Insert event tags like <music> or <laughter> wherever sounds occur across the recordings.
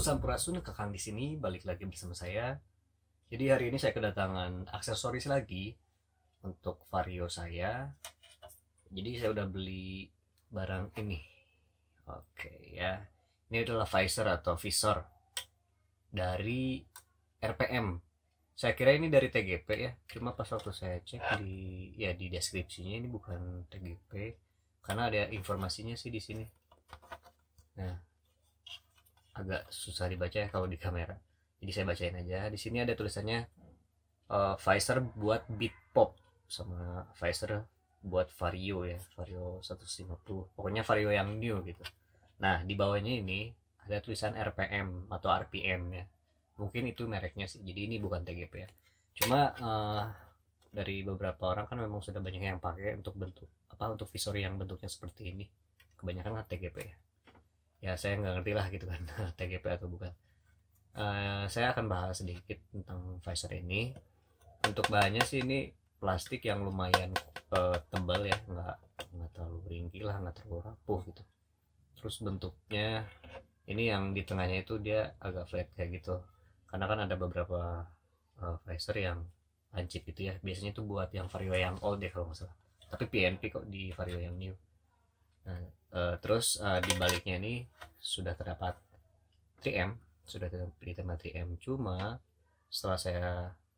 Halo Sampurasun, Kakang di sini balik lagi bersama saya. Jadi hari ini saya kedatangan aksesoris lagi untuk vario saya. Jadi saya udah beli barang ini. Oke ya. Ini adalah visor atau visor dari RPM. Saya kira ini dari TGP ya. Cuma pas waktu saya cek di ya di deskripsinya ini bukan TGP karena ada informasinya sih di sini. Nah, agak susah dibaca ya kalau di kamera jadi saya bacain aja di sini ada tulisannya uh, Pfizer buat beat pop sama Pfizer buat vario ya vario 150 pokoknya vario yang new gitu nah di bawahnya ini ada tulisan RPM atau RPM ya mungkin itu mereknya sih jadi ini bukan TGP ya cuma uh, dari beberapa orang kan memang sudah banyak yang pakai untuk bentuk apa untuk visor yang bentuknya seperti ini kebanyakan kan TGP ya ya saya nggak ngerti lah gitu kan <laughs> TGP atau bukan uh, saya akan bahas sedikit tentang visor ini untuk bahannya sih ini plastik yang lumayan uh, tebal ya nggak nggak terlalu ringkih lah nggak terlalu rapuh gitu terus bentuknya ini yang di tengahnya itu dia agak flat kayak gitu karena kan ada beberapa uh, visor yang lancip gitu ya biasanya itu buat yang vario yang old ya kalau nggak salah tapi PNP kok di vario yang new uh, terus uh, di baliknya ini sudah terdapat 3M sudah diterima 3M cuma setelah saya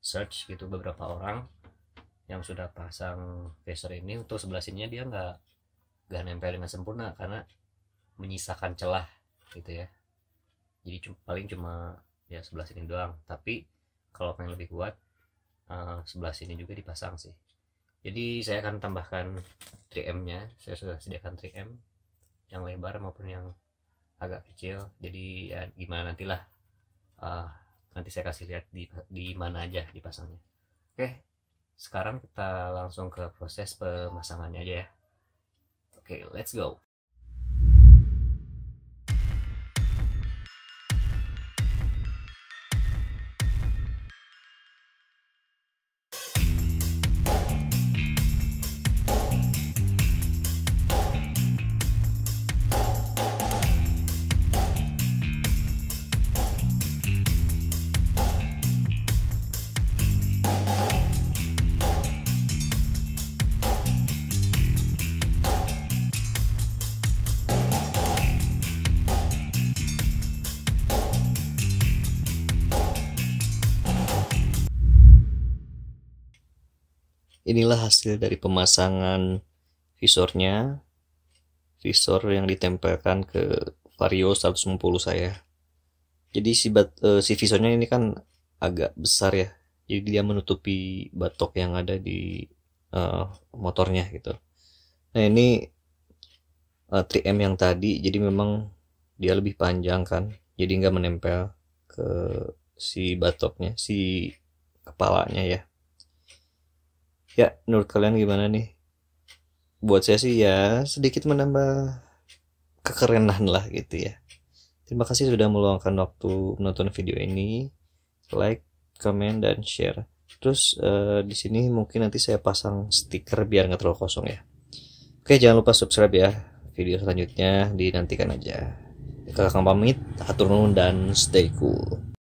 search gitu beberapa orang yang sudah pasang visor ini untuk sebelah sini dia nggak nggak nempel dengan sempurna karena menyisakan celah gitu ya jadi paling cuma ya sebelah sini doang tapi kalau pengen lebih kuat uh, sebelah sini juga dipasang sih jadi saya akan tambahkan 3M nya saya sudah sediakan 3M yang lebar maupun yang agak kecil jadi ya gimana nantilah uh, nanti saya kasih lihat di di mana aja dipasangnya oke sekarang kita langsung ke proses pemasangannya aja ya oke let's go Inilah hasil dari pemasangan visornya. Visor yang ditempelkan ke Vario 150 saya. Jadi si bat, uh, si visornya ini kan agak besar ya. Jadi dia menutupi batok yang ada di uh, motornya gitu. Nah, ini uh, eh, 3M yang tadi jadi memang dia lebih panjang kan. Jadi nggak menempel ke si batoknya, si kepalanya ya ya menurut kalian gimana nih buat saya sih ya sedikit menambah kekerenan lah gitu ya terima kasih sudah meluangkan waktu menonton video ini like comment dan share terus uh, di sini mungkin nanti saya pasang stiker biar nggak terlalu kosong ya oke jangan lupa subscribe ya video selanjutnya dinantikan aja kakak pamit atur nun dan stay cool